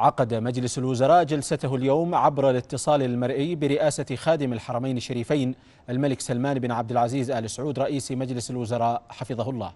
عقد مجلس الوزراء جلسته اليوم عبر الاتصال المرئي برئاسة خادم الحرمين الشريفين الملك سلمان بن عبد العزيز آل سعود رئيس مجلس الوزراء حفظه الله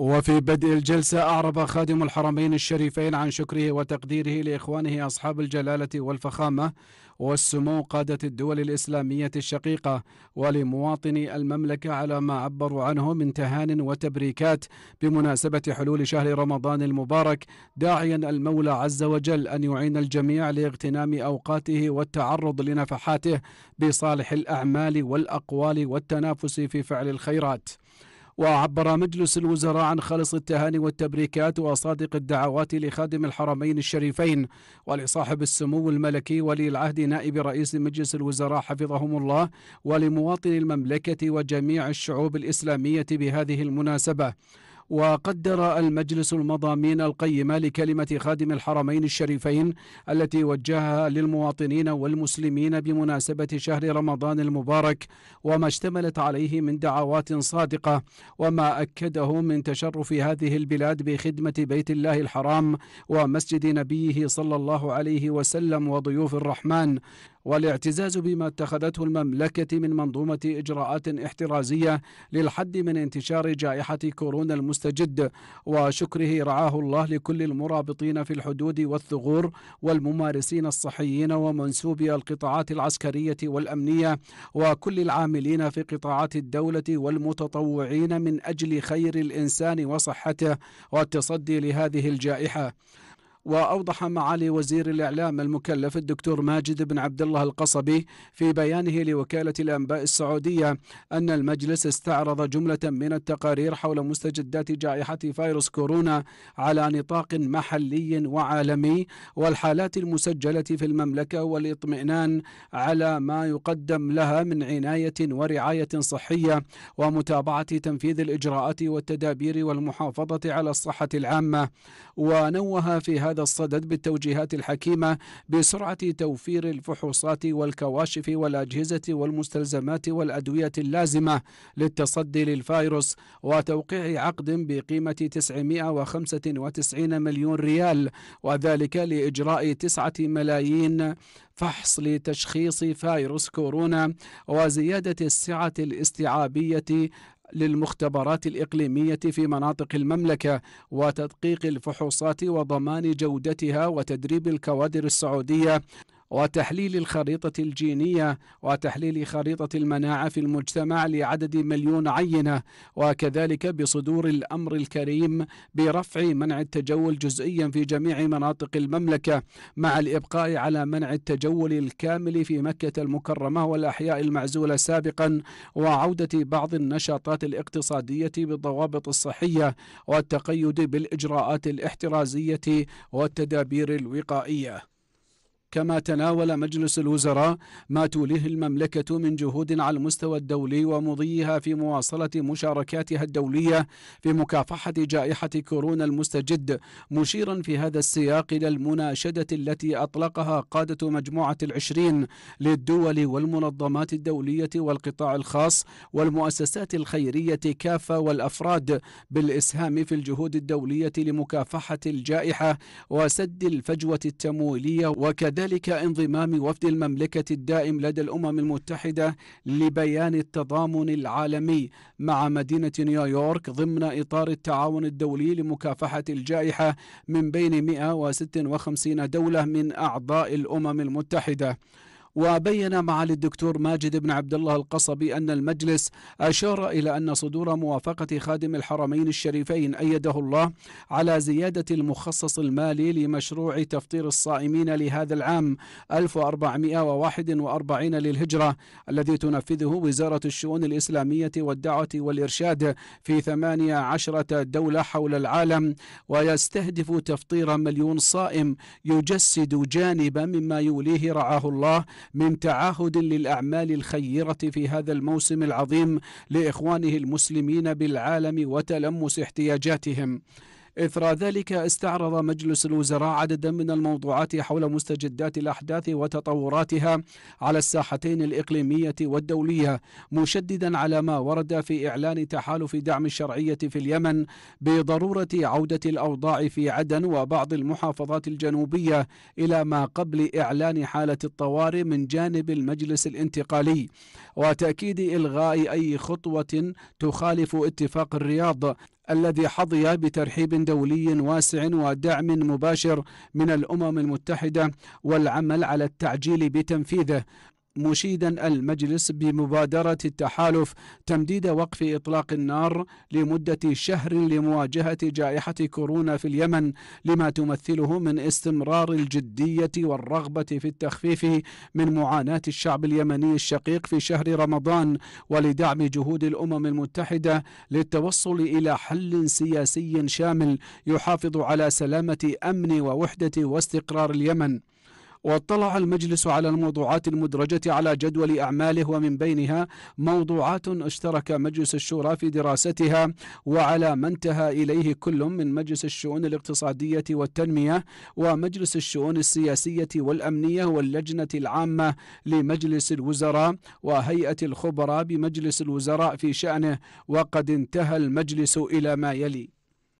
وفي بدء الجلسة أعرب خادم الحرمين الشريفين عن شكره وتقديره لإخوانه أصحاب الجلالة والفخامة والسمو قادة الدول الإسلامية الشقيقة ولمواطني المملكة على ما عبروا عنه من تهان وتبريكات بمناسبة حلول شهر رمضان المبارك داعيا المولى عز وجل أن يعين الجميع لاغتنام أوقاته والتعرض لنفحاته بصالح الأعمال والأقوال والتنافس في فعل الخيرات وعبر مجلس الوزراء عن خالص التهاني والتبريكات وصادق الدعوات لخادم الحرمين الشريفين ولصاحب السمو الملكي ولي العهد نائب رئيس مجلس الوزراء حفظهم الله ولمواطني المملكة وجميع الشعوب الإسلامية بهذه المناسبة وقدر المجلس المضامين القيمة لكلمة خادم الحرمين الشريفين التي وجهها للمواطنين والمسلمين بمناسبة شهر رمضان المبارك وما اشتملت عليه من دعوات صادقة وما أكده من تشرف هذه البلاد بخدمة بيت الله الحرام ومسجد نبيه صلى الله عليه وسلم وضيوف الرحمن والاعتزاز بما اتخذته المملكة من منظومة إجراءات احترازية للحد من انتشار جائحة كورونا المستجد وشكره رعاه الله لكل المرابطين في الحدود والثغور والممارسين الصحيين ومنسوبي القطاعات العسكرية والأمنية وكل العاملين في قطاعات الدولة والمتطوعين من أجل خير الإنسان وصحته والتصدي لهذه الجائحة وأوضح معالي وزير الإعلام المكلف الدكتور ماجد بن عبد الله القصبي في بيانه لوكالة الأنباء السعودية أن المجلس استعرض جملة من التقارير حول مستجدات جائحة فيروس كورونا على نطاق محلي وعالمي والحالات المسجلة في المملكة والإطمئنان على ما يقدم لها من عناية ورعاية صحية ومتابعة تنفيذ الإجراءات والتدابير والمحافظة على الصحة العامة ونوه في هذا هذا الصدد بالتوجيهات الحكيمة بسرعة توفير الفحوصات والكواشف والأجهزة والمستلزمات والأدوية اللازمة للتصدي للفيروس وتوقيع عقد بقيمة 995 مليون ريال وذلك لإجراء 9 ملايين فحص لتشخيص فيروس كورونا وزيادة السعة الاستيعابية للمختبرات الإقليمية في مناطق المملكة وتدقيق الفحوصات وضمان جودتها وتدريب الكوادر السعودية وتحليل الخريطة الجينية وتحليل خريطة المناعة في المجتمع لعدد مليون عينة وكذلك بصدور الأمر الكريم برفع منع التجول جزئيا في جميع مناطق المملكة مع الإبقاء على منع التجول الكامل في مكة المكرمة والأحياء المعزولة سابقا وعودة بعض النشاطات الاقتصادية بالضوابط الصحية والتقيد بالإجراءات الاحترازية والتدابير الوقائية كما تناول مجلس الوزراء ما توليه المملكة من جهود على المستوى الدولي ومضيها في مواصلة مشاركاتها الدولية في مكافحة جائحة كورونا المستجد مشيرا في هذا السياق إلى المناشدة التي أطلقها قادة مجموعة العشرين للدول والمنظمات الدولية والقطاع الخاص والمؤسسات الخيرية كافة والأفراد بالإسهام في الجهود الدولية لمكافحة الجائحة وسد الفجوة التمويلية وكذلك وذلك انضمام وفد المملكة الدائم لدى الأمم المتحدة لبيان التضامن العالمي مع مدينة نيويورك ضمن إطار التعاون الدولي لمكافحة الجائحة من بين 156 دولة من أعضاء الأمم المتحدة وبين معالي الدكتور ماجد بن عبد الله القصبي أن المجلس أشار إلى أن صدور موافقة خادم الحرمين الشريفين أيده الله على زيادة المخصص المالي لمشروع تفطير الصائمين لهذا العام 1441 للهجرة الذي تنفذه وزارة الشؤون الإسلامية والدعوة والإرشاد في 18 دولة حول العالم ويستهدف تفطير مليون صائم يجسد جانبا مما يوليه رعاه الله من تعهد للأعمال الخيرة في هذا الموسم العظيم لإخوانه المسلمين بالعالم وتلمس احتياجاتهم إثر ذلك استعرض مجلس الوزراء عددا من الموضوعات حول مستجدات الأحداث وتطوراتها على الساحتين الإقليمية والدولية مشددا على ما ورد في إعلان تحالف دعم الشرعية في اليمن بضرورة عودة الأوضاع في عدن وبعض المحافظات الجنوبية إلى ما قبل إعلان حالة الطوارئ من جانب المجلس الانتقالي وتأكيد إلغاء أي خطوة تخالف اتفاق الرياض الذي حظي بترحيب دولي واسع ودعم مباشر من الأمم المتحدة والعمل على التعجيل بتنفيذه مشيدا المجلس بمبادرة التحالف تمديد وقف إطلاق النار لمدة شهر لمواجهة جائحة كورونا في اليمن لما تمثله من استمرار الجدية والرغبة في التخفيف من معاناة الشعب اليمني الشقيق في شهر رمضان ولدعم جهود الأمم المتحدة للتوصل إلى حل سياسي شامل يحافظ على سلامة أمن ووحدة واستقرار اليمن واطلع المجلس على الموضوعات المدرجة على جدول أعماله ومن بينها موضوعات اشترك مجلس الشورى في دراستها وعلى ما انتهى إليه كل من مجلس الشؤون الاقتصادية والتنمية ومجلس الشؤون السياسية والأمنية واللجنة العامة لمجلس الوزراء وهيئة الخبراء بمجلس الوزراء في شأنه وقد انتهى المجلس إلى ما يلي